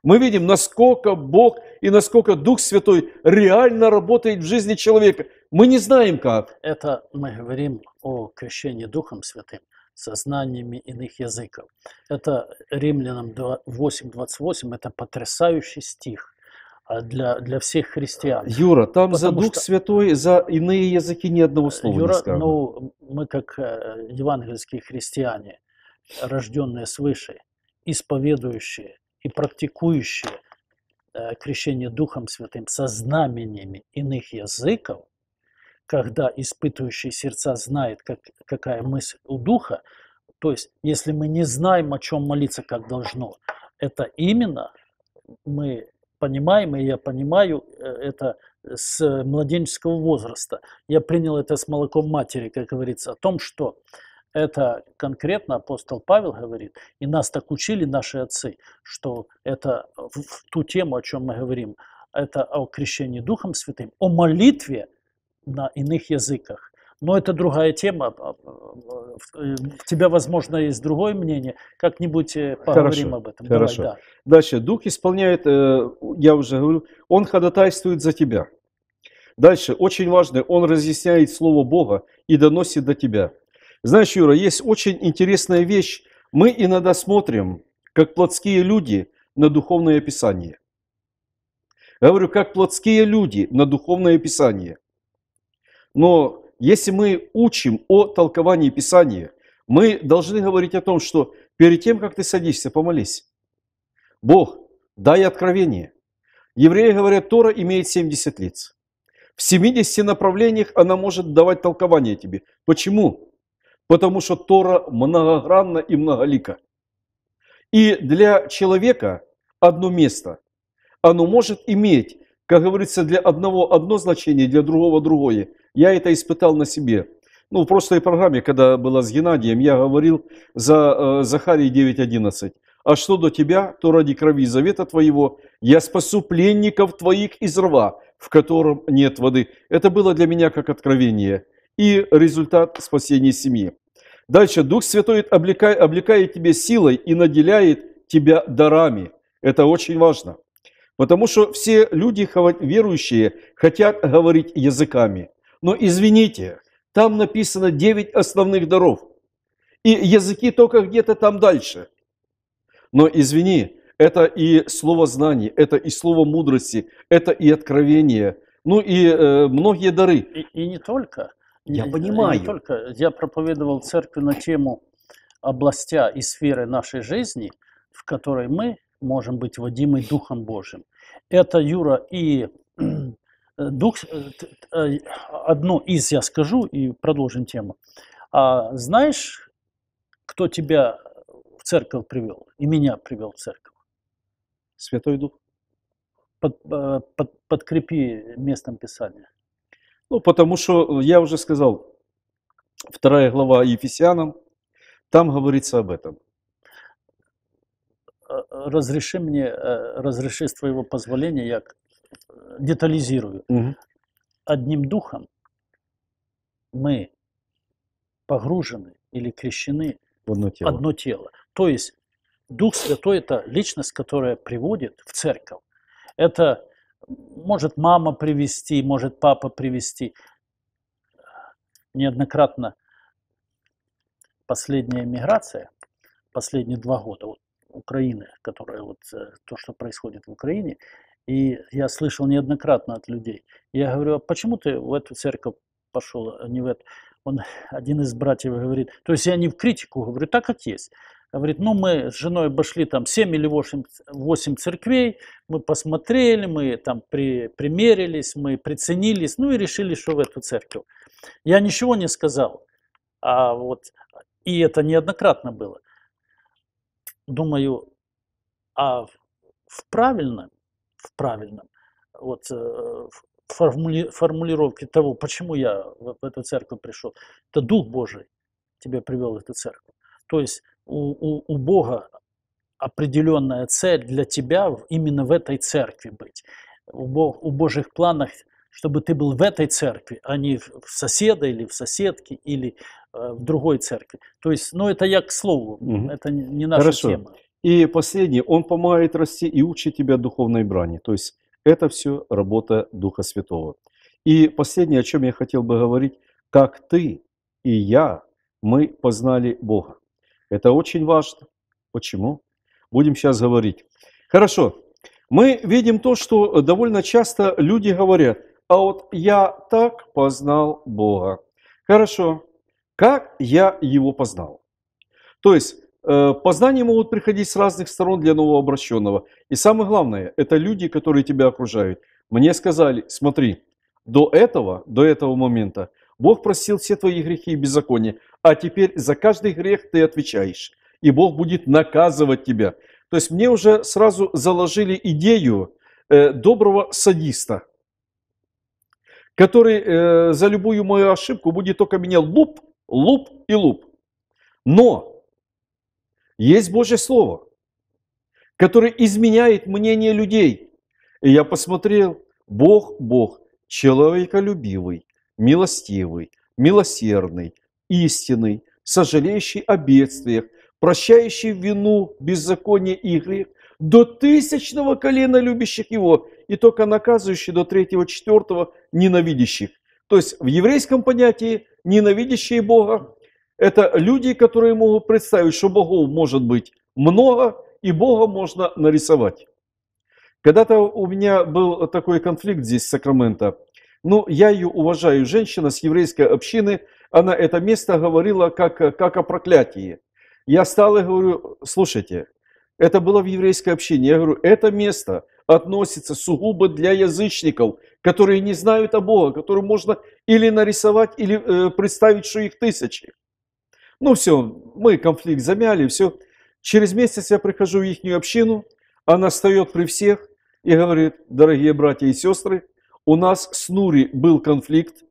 мы видим, насколько Бог и насколько Дух Святой реально работает в жизни человека. Мы не знаем как. Это мы говорим о крещении Духом Святым со знаниями иных языков. Это Римлянам 8.28, это потрясающий стих а, для, для всех христиан. Юра, там Потому за Дух что... Святой, за иные языки ни одного слова Юра, не сказано. ну, мы как э, евангельские христиане, рожденные свыше, исповедующие и практикующие э, крещение Духом Святым со знамениями иных языков, когда испытывающий сердца знает, как, какая мысль у Духа, то есть если мы не знаем, о чем молиться, как должно, это именно мы понимаем, и я понимаю э, это с младенческого возраста. Я принял это с молоком матери, как говорится, о том, что это конкретно апостол Павел говорит, и нас так учили наши отцы, что это в, в ту тему, о чем мы говорим, это о крещении Духом Святым, о молитве на иных языках. Но это другая тема. У а, а, э, тебя, возможно, есть другое мнение. Как-нибудь э, поговорим хорошо, об этом. Хорошо. Давай, да. Дальше. Дух исполняет, э, я уже говорю, он ходатайствует за тебя. Дальше. Очень важно, он разъясняет Слово Бога и доносит до тебя. Знаешь, Юра, есть очень интересная вещь. Мы иногда смотрим, как плотские люди, на духовное писание. Я говорю, как плотские люди, на духовное писание. Но если мы учим о толковании Писания, мы должны говорить о том, что перед тем, как ты садишься, помолись. Бог, дай откровение. Евреи говорят, Тора имеет 70 лиц. В 70 направлениях она может давать толкование тебе. Почему? потому что Тора многогранна и многолика. И для человека одно место, оно может иметь, как говорится, для одного одно значение, для другого другое. Я это испытал на себе. Ну, в прошлой программе, когда была с Геннадием, я говорил за э, Захарии 9.11. «А что до тебя, то ради крови завета твоего я спасу пленников твоих из рва, в котором нет воды». Это было для меня как откровение – и результат спасения семьи. Дальше. Дух Святой облекает, облекает тебе силой и наделяет тебя дарами. Это очень важно. Потому что все люди, верующие, хотят говорить языками. Но извините, там написано 9 основных даров. И языки только где-то там дальше. Но извини, это и слово знаний, это и слово мудрости, это и откровение, ну и э, многие дары. И, и не только. Я, я э, понимаю. Не только, я проповедовал церкви на тему областя и сферы нашей жизни, в которой мы можем быть водимы Духом Божьим. Это, Юра, и э, дух, э, одно из я скажу и продолжим тему. А знаешь, кто тебя в церковь привел и меня привел в церковь? Святой Дух. Под, под, подкрепи местом Писания. Ну, потому что, э, я уже сказал, вторая глава Ефесянам, там говорится об этом. Э, разреши мне, э, разреши с твоего позволения, я детализирую. Угу. Одним духом мы погружены или крещены в одно тело. Одно тело. То есть Дух Святой – это личность, которая приводит в церковь. Это может мама привести, может папа привести. Неоднократно последняя миграция, последние два года вот, Украины, которая вот э, то, что происходит в Украине, и я слышал неоднократно от людей. Я говорю, а почему ты в эту церковь пошел, а не в эту? Он, один из братьев говорит, то есть я не в критику говорю, так как есть. Говорит, ну мы с женой обошли там 7 или 8, церквей, мы посмотрели, мы там при, примерились, мы приценились, ну и решили, что в эту церковь. Я ничего не сказал, а вот, и это неоднократно было. Думаю, а в правильном, в правильном, вот э, формули, формулировке того, почему я в эту церковь пришел, это Дух Божий тебя привел в эту церковь. То есть у, у, у Бога определенная цель для тебя именно в этой церкви быть. У, Бог, у Божьих планах, чтобы ты был в этой церкви, а не в соседа или в соседке, или э, в другой церкви. То есть, ну это я к слову, угу. это не, не наша Хорошо. тема. И последнее, он помогает расти и учит тебя духовной брани. То есть это все работа Духа Святого. И последнее, о чем я хотел бы говорить, как ты и я, мы познали Бога. Это очень важно. Почему? Будем сейчас говорить. Хорошо. Мы видим то, что э, довольно часто люди говорят, а вот я так познал Бога. Хорошо. Как я его познал? То есть э, познания могут приходить с разных сторон для новообращенного. И самое главное, это люди, которые тебя окружают. Мне сказали, смотри, до этого, до этого момента Бог простил все твои грехи и беззакония, а теперь за каждый грех ты отвечаешь, и Бог будет наказывать тебя. То есть мне уже сразу заложили идею э, доброго садиста, который э, за любую мою ошибку будет только меня луп, луп и луп. Но есть Божье Слово, которое изменяет мнение людей. И я посмотрел, Бог, Бог, человеколюбивый, милостивый, милосердный, истинный, сожалеющий о бедствиях, прощающий вину, беззаконие и грех, до тысячного колена любящих его, и только наказывающий до третьего, четвертого ненавидящих. То есть в еврейском понятии ненавидящие Бога – это люди, которые могут представить, что богов может быть много, и Бога можно нарисовать. Когда-то у меня был такой конфликт здесь, в Сакраменто – ну я ее уважаю, женщина с еврейской общины, она это место говорила как, как о проклятии. Я стал и говорю, слушайте, это было в еврейской общине. Я говорю, это место относится сугубо для язычников, которые не знают о Бога, которые можно или нарисовать, или э, представить, что их тысячи. Ну все, мы конфликт замяли, все. Через месяц я прихожу в их общину, она встает при всех и говорит, дорогие братья и сестры, у нас с Нури был конфликт.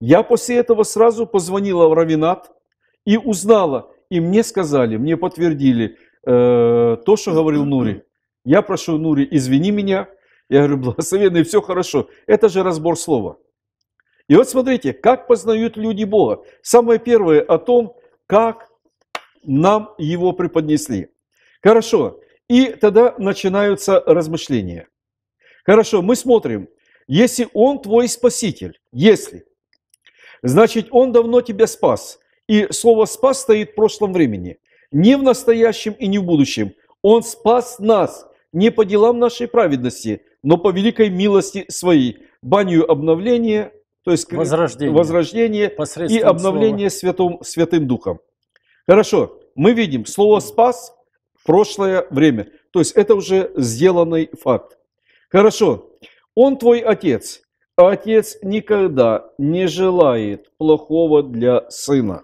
Я после этого сразу позвонила в Равинат и узнала, и мне сказали, мне подтвердили э, то, что говорил Нури. Я прошу Нури, извини меня. Я говорю, благословенный, все хорошо. Это же разбор слова. И вот смотрите, как познают люди Бога. Самое первое о том, как нам его преподнесли. Хорошо. И тогда начинаются размышления. Хорошо, мы смотрим. Если Он твой Спаситель, если, значит, Он давно тебя спас. И слово «спас» стоит в прошлом времени. Не в настоящем и не в будущем. Он спас нас не по делам нашей праведности, но по великой милости своей, банью обновления, то есть возрождение, возрождение и обновление святым, святым Духом. Хорошо, мы видим слово «спас» – в прошлое время. То есть это уже сделанный факт. Хорошо, он твой отец, а отец никогда не желает плохого для сына.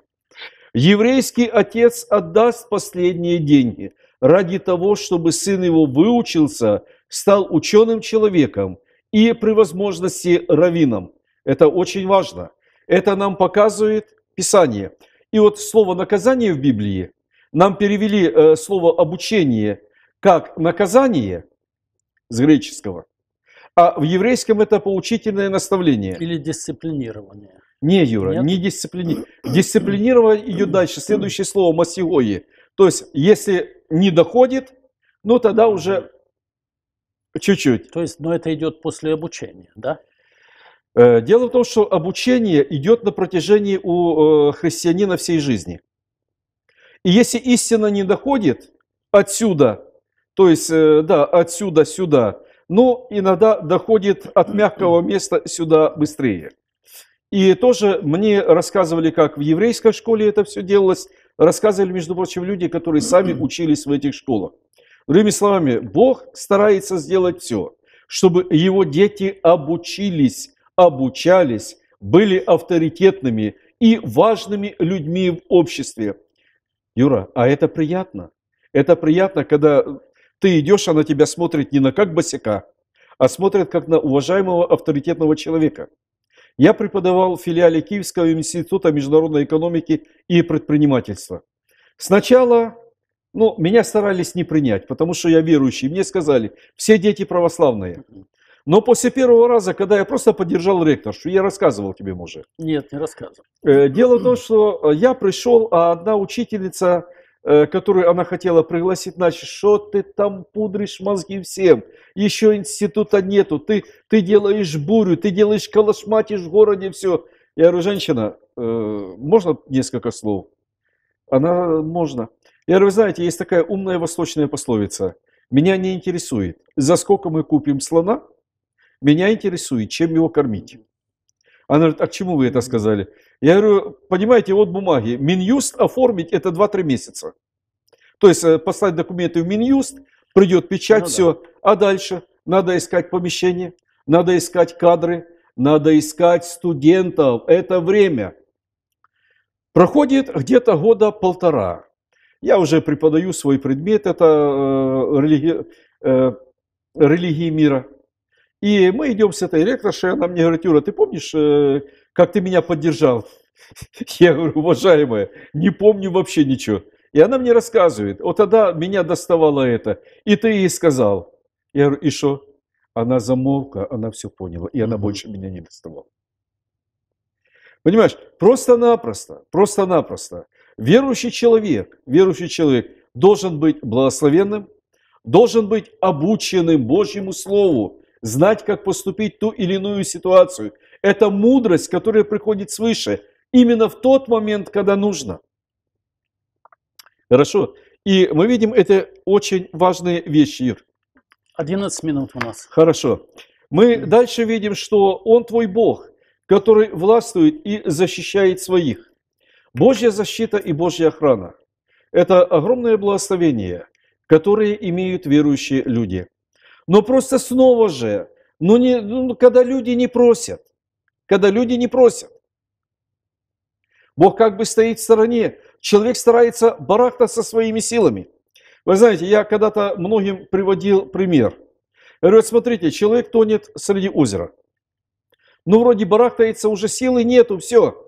Еврейский отец отдаст последние деньги ради того, чтобы сын его выучился, стал ученым человеком и при возможности раввином. Это очень важно. Это нам показывает Писание. И вот слово «наказание» в Библии, нам перевели э, слово «обучение» как «наказание» с греческого – а в еврейском это поучительное наставление. Или дисциплинирование. Не, Юра, Нет? не дисциплинирование. Дисциплинирование идет дальше. Следующее слово масигои. То есть, если не доходит, ну тогда уже чуть-чуть. То есть, но это идет после обучения, да? Э, дело в том, что обучение идет на протяжении у э, христианина всей жизни. И если истина не доходит отсюда, то есть, э, да, отсюда сюда, но иногда доходит от мягкого места сюда быстрее. И тоже мне рассказывали, как в еврейской школе это все делалось. Рассказывали, между прочим, люди, которые сами учились в этих школах. Другими словами, Бог старается сделать все, чтобы его дети обучились, обучались, были авторитетными и важными людьми в обществе. Юра, а это приятно. Это приятно, когда ты идешь, она тебя смотрит не на как босика, а смотрит как на уважаемого авторитетного человека. Я преподавал в филиале Киевского института международной экономики и предпринимательства. Сначала ну, меня старались не принять, потому что я верующий. Мне сказали, все дети православные. Но после первого раза, когда я просто поддержал что я рассказывал тебе, мужик. Нет, не рассказывал. Э, дело в том, что э, я пришел, а одна учительница Э, которую она хотела пригласить, значит, что ты там пудришь мозги всем, еще института нету, ты, ты делаешь бурю, ты делаешь калашматишь в городе, все. Я говорю, женщина, э, можно несколько слов? Она, можно. Я говорю, вы знаете, есть такая умная восточная пословица. Меня не интересует, за сколько мы купим слона, меня интересует, чем его кормить. Она говорит, а чему вы это сказали? Я говорю, понимаете, вот бумаги. Минюст оформить это 2-3 месяца. То есть э, послать документы в Минюст, придет печать, ну, все. Да. А дальше надо искать помещение, надо искать кадры, надо искать студентов. Это время. Проходит где-то года полтора. Я уже преподаю свой предмет, это э, религи, э, религии мира. И мы идем с этой ректоршей, она мне говорит, Юра, ты помнишь, э, как ты меня поддержал? Я говорю, уважаемая, не помню вообще ничего. И она мне рассказывает, вот тогда меня доставало это, и ты ей сказал. Я говорю, и что? Она замолкла, она все поняла, и она больше меня не доставала. Понимаешь, просто-напросто, просто-напросто. Верующий человек, верующий человек должен быть благословенным, должен быть обученным Божьему Слову, знать, как поступить ту или иную ситуацию. Это мудрость, которая приходит свыше, именно в тот момент, когда нужно. Хорошо. И мы видим, это очень важные вещи, Ир. 11 минут у нас. Хорошо. Мы дальше видим, что Он твой Бог, который властвует и защищает своих. Божья защита и Божья охрана – это огромное благословение, которое имеют верующие люди. Но ну, просто снова же, ну, не, ну, ну когда люди не просят, когда люди не просят. Бог как бы стоит в стороне, человек старается барахтаться своими силами. Вы знаете, я когда-то многим приводил пример. Я говорю, смотрите, человек тонет среди озера. Ну, вроде барахтается, уже силы нету, все.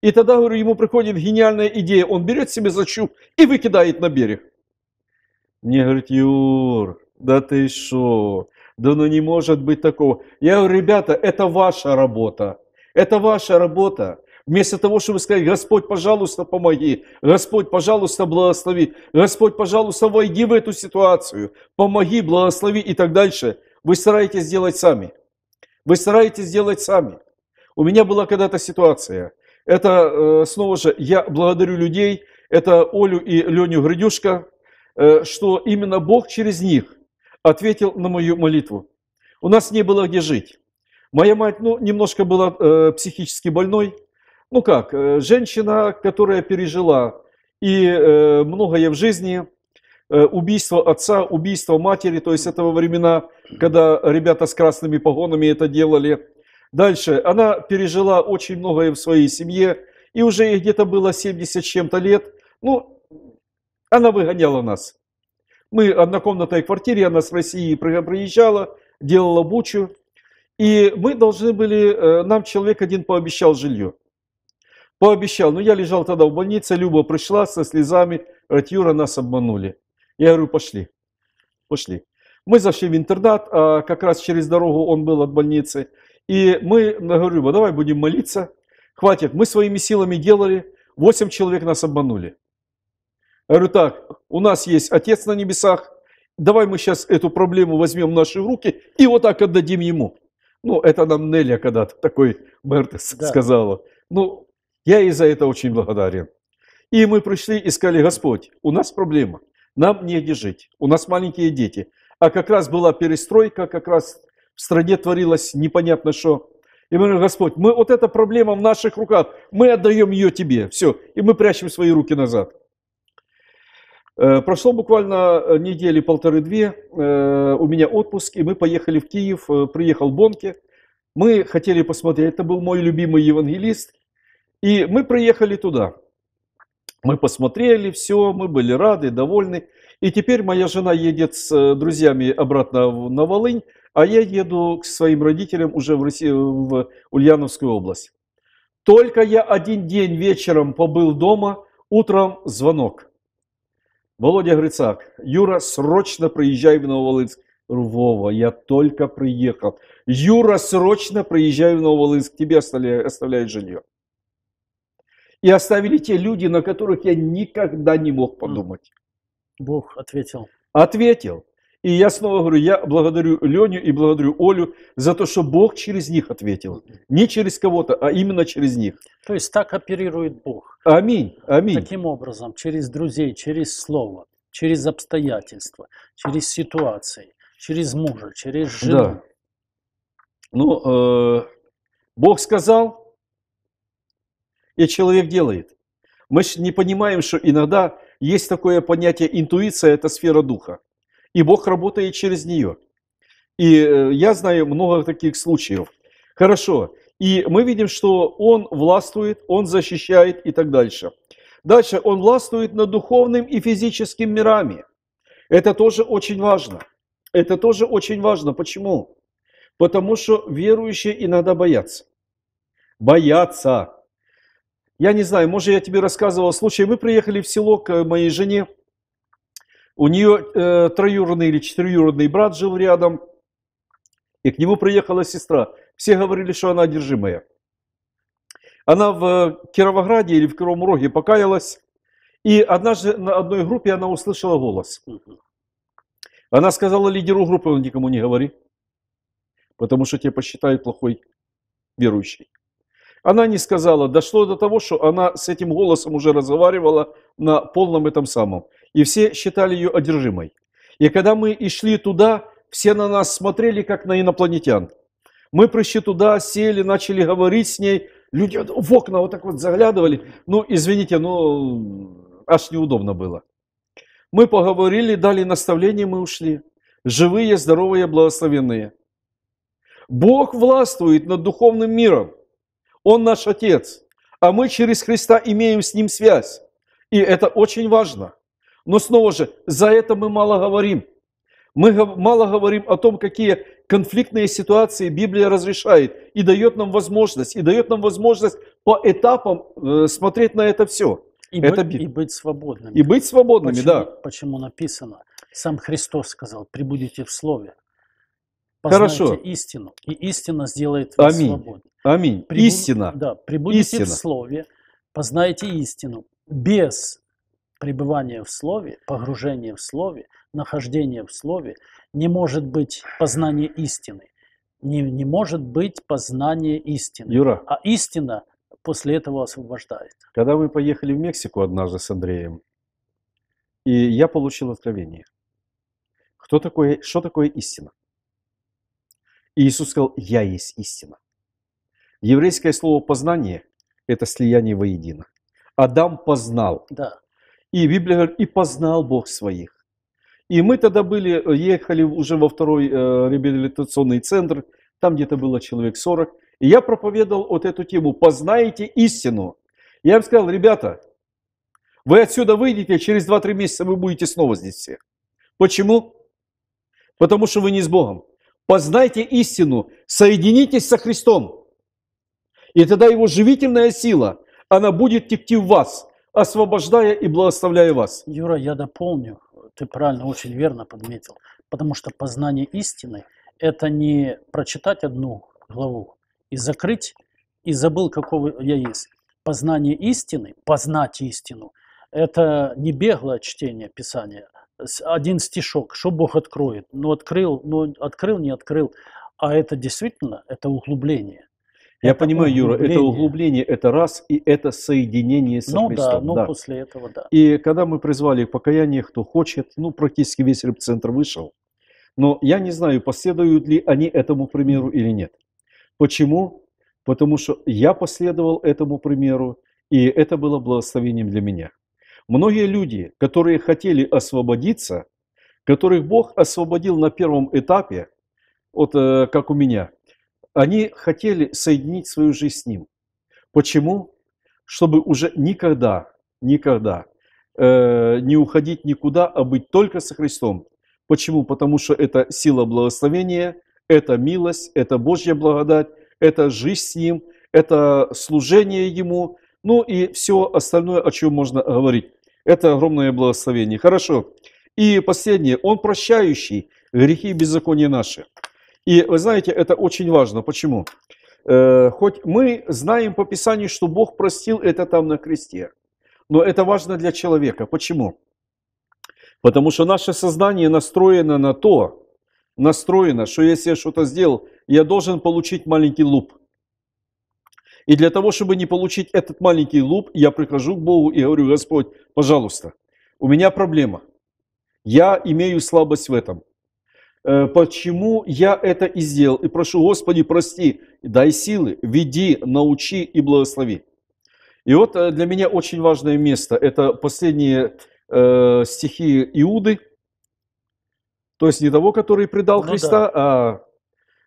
И тогда, говорю, ему приходит гениальная идея. Он берет себе за чуб и выкидает на берег. Мне говорит, Юр, да ты что? Да ну не может быть такого. Я говорю, ребята, это ваша работа. Это ваша работа. Вместо того, чтобы сказать, Господь, пожалуйста, помоги, Господь, пожалуйста, благослови, Господь, пожалуйста, войди в эту ситуацию, помоги, благослови и так дальше. Вы стараетесь сделать сами. Вы стараетесь делать сами. У меня была когда-то ситуация. Это э, снова же, я благодарю людей, это Олю и Леню Грыдюшка, э, что именно Бог через них ответил на мою молитву. У нас не было где жить. Моя мать, ну, немножко была э, психически больной. Ну как, э, женщина, которая пережила и э, многое в жизни, э, убийство отца, убийство матери, то есть этого во времена, когда ребята с красными погонами это делали. Дальше, она пережила очень многое в своей семье, и уже ей где-то было 70 с чем-то лет. Ну, она выгоняла нас. Мы однокомнатной квартире, она с России приезжала, делала бучу. И мы должны были, э, нам человек один пообещал жилье. Пообещал, но ну, я лежал тогда в больнице, Люба пришла со слезами, говорит, Юра, нас обманули. Я говорю, пошли, пошли. Мы зашли в интернат, а как раз через дорогу он был от больницы. И мы, говорю, давай будем молиться, хватит, мы своими силами делали, 8 человек нас обманули говорю, так, у нас есть Отец на небесах, давай мы сейчас эту проблему возьмем в наши руки и вот так отдадим ему. Ну, это нам Нелли когда-то такой мэр да. сказала. Ну, я ей за это очень благодарен. И мы пришли и сказали, Господь, у нас проблема, нам негде жить, у нас маленькие дети. А как раз была перестройка, как раз в стране творилось непонятно что. И мы говорим, Господь, мы вот эта проблема в наших руках, мы отдаем ее Тебе, все, и мы прячем свои руки назад. Э, прошло буквально э, недели полторы-две, э, у меня отпуск, и мы поехали в Киев, приехал Бонке. Мы хотели посмотреть, это был мой любимый евангелист, и мы приехали туда. Мы посмотрели все, мы были рады, довольны. И теперь моя жена едет с друзьями обратно на Волынь, а я еду к своим родителям уже в, Россию, в Ульяновскую область. Только я один день вечером побыл дома, утром звонок. Володя Грицак, Юра, срочно приезжай в Нововолынск. Рвова, я только приехал. Юра, срочно приезжай в Нововолынск, тебе оставляют жилье. И оставили те люди, на которых я никогда не мог подумать. Бог ответил. Ответил. И я снова говорю, я благодарю Леню и благодарю Олю за то, что Бог через них ответил. Не через кого-то, а именно через них. То есть так оперирует Бог. Аминь, аминь. Таким образом, через друзей, через слово, через обстоятельства, через ситуации, через мужа, через жену. Да. Ну, э, Бог сказал, и человек делает. Мы не понимаем, что иногда есть такое понятие интуиция, это сфера духа и Бог работает через нее. И э, я знаю много таких случаев. Хорошо. И мы видим, что он властвует, он защищает и так дальше. Дальше, он властвует над духовным и физическим мирами. Это тоже очень важно. Это тоже очень важно. Почему? Потому что верующие и надо бояться. Бояться. Я не знаю, может, я тебе рассказывал случай. Мы приехали в село к моей жене, у нее э, троюродный или четверюродный брат жил рядом, и к нему приехала сестра. Все говорили, что она одержимая. Она в Кировограде или в Кировом Роге покаялась, и однажды на одной группе она услышала голос. Она сказала лидеру группы, он никому не говори, потому что тебя посчитают плохой верующий. Она не сказала, дошло до того, что она с этим голосом уже разговаривала на полном этом самом и все считали ее одержимой. И когда мы и шли туда, все на нас смотрели, как на инопланетян. Мы пришли туда, сели, начали говорить с ней. Люди в окна вот так вот заглядывали. Ну, извините, но аж неудобно было. Мы поговорили, дали наставление, мы ушли. Живые, здоровые, благословенные. Бог властвует над духовным миром. Он наш Отец. А мы через Христа имеем с Ним связь. И это очень важно. Но снова же, за это мы мало говорим. Мы мало говорим о том, какие конфликтные ситуации Библия разрешает и дает нам возможность, и дает нам возможность по этапам э, смотреть на это все. И, это быть, и быть свободными. И быть свободными, почему, да. Почему написано? Сам Христос сказал, прибудете в Слове. Познайте Хорошо. истину, и истина сделает вас Аминь. свободным. Аминь. Прибу... Истина. Да, прибудете истина. в Слове, познайте истину. Без пребывание в слове, погружение в слове, нахождение в слове, не может быть познание истины. Не, не может быть познание истины. Юра. А истина после этого освобождает. Когда мы поехали в Мексику однажды с Андреем, и я получил откровение. Кто такое, что такое истина? И Иисус сказал, я есть истина. Еврейское слово познание – это слияние воедино. Адам познал. Да. И Библия говорит, и познал Бог своих. И мы тогда были, ехали уже во второй э, реабилитационный центр, там где-то было человек 40. И я проповедовал вот эту тему познаете истину». Я им сказал, ребята, вы отсюда выйдете, через 2-3 месяца вы будете снова здесь все. Почему? Потому что вы не с Богом. Познайте истину, соединитесь со Христом. И тогда его живительная сила, она будет текти в вас освобождая и благословляя вас. Юра, я дополню. Ты правильно, очень верно подметил. Потому что познание истины – это не прочитать одну главу и закрыть, и забыл, какого я есть. Познание истины, познать истину – это не беглое чтение Писания, один стишок, что Бог откроет, ну открыл, ну открыл, не открыл, а это действительно, это углубление. Я это понимаю, углубление. Юра, это углубление, это раз, и это соединение с ну, Христом. Да, ну после этого, да. И когда мы призвали покаяние, кто хочет, ну, практически весь репцентр вышел. Но я не знаю, последуют ли они этому примеру или нет. Почему? Потому что я последовал этому примеру, и это было благословением для меня. Многие люди, которые хотели освободиться, которых Бог освободил на первом этапе, вот э, как у меня – они хотели соединить свою жизнь с Ним. Почему? Чтобы уже никогда, никогда э, не уходить никуда, а быть только со Христом. Почему? Потому что это сила благословения, это милость, это Божья благодать, это жизнь с Ним, это служение Ему, ну и все остальное, о чем можно говорить. Это огромное благословение. Хорошо. И последнее. Он прощающий грехи и беззакония наши. И вы знаете, это очень важно. Почему? Э, хоть мы знаем по Писанию, что Бог простил это там на кресте, но это важно для человека. Почему? Потому что наше сознание настроено на то, настроено, что если я что-то сделал, я должен получить маленький луп. И для того, чтобы не получить этот маленький луп, я прихожу к Богу и говорю, Господь, пожалуйста, у меня проблема. Я имею слабость в этом. Э, почему я это и сделал. И прошу, Господи, прости, дай силы, веди, научи и благослови. И вот э, для меня очень важное место, это последние э, стихи Иуды, то есть не того, который предал ну, Христа, да. а...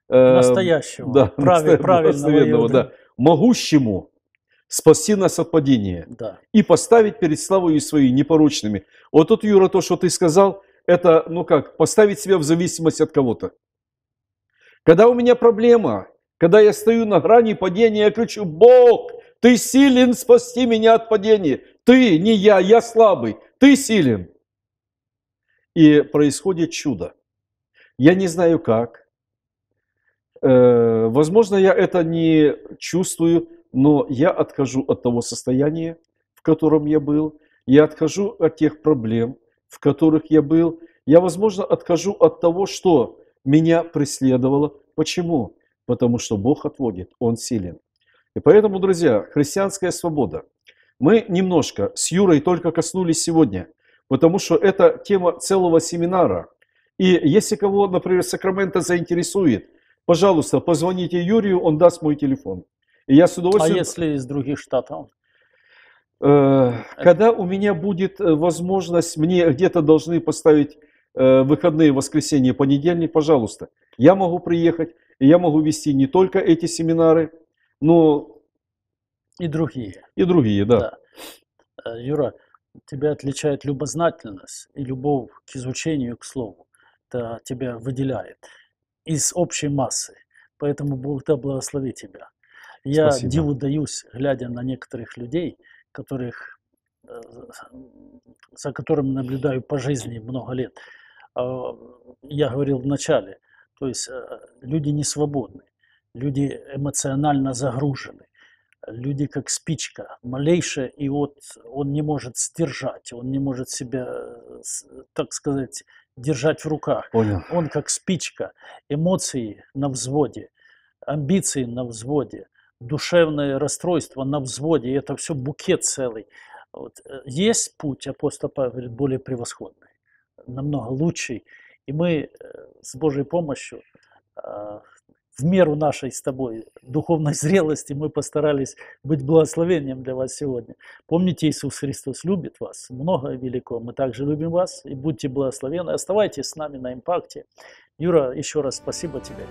Э, настоящего, да, праве, правильного да, могущему спасти нас от падения да. и поставить перед славою своей непорочными. Вот тут, Юра, то, что ты сказал, это, ну как, поставить себя в зависимость от кого-то. Когда у меня проблема, когда я стою на грани падения, я кричу, Бог, ты силен спасти меня от падения. Ты, не я, я слабый, ты силен. И происходит чудо. Я не знаю как. Э, возможно, я это не чувствую, но я откажу от того состояния, в котором я был. Я отхожу от тех проблем, в которых я был, я, возможно, откажу от того, что меня преследовало. Почему? Потому что Бог отводит, Он силен. И поэтому, друзья, христианская свобода. Мы немножко с Юрой только коснулись сегодня, потому что это тема целого семинара. И если кого, например, Сакраменто заинтересует, пожалуйста, позвоните Юрию, он даст мой телефон. И я с а удовольствием... А если из других штатов? Э, а когда у меня будет э, возможность, мне где-то должны поставить э, выходные, воскресенье, понедельник, пожалуйста. Я могу приехать, и я могу вести не только эти семинары, но... И другие. И другие, да. да. Юра, тебя отличает любознательность и любовь к изучению, к слову. Это тебя выделяет из общей массы. Поэтому Бог да благослови тебя. Я Спасибо. диву даюсь, глядя на некоторых людей – которых, э, за которыми наблюдаю по жизни много лет, а, я говорил в начале, то есть э, люди не свободны, люди эмоционально загружены, люди как спичка, малейшее, и вот он не может сдержать, он не может себя, э, так сказать, держать в руках. Понял. Он как спичка, эмоции на взводе, амбиции на взводе, душевное расстройство на взводе, и это все букет целый. Вот. Э, есть путь, апостол Павел говорит, более превосходный, намного лучший. И мы э, с Божьей помощью э, в меру нашей с тобой духовной зрелости мы постарались быть благословением для вас сегодня. Помните, Иисус Христос любит вас, много и велико. Мы также любим вас и будьте благословены. Оставайтесь с нами на импакте. Юра, еще раз спасибо тебе.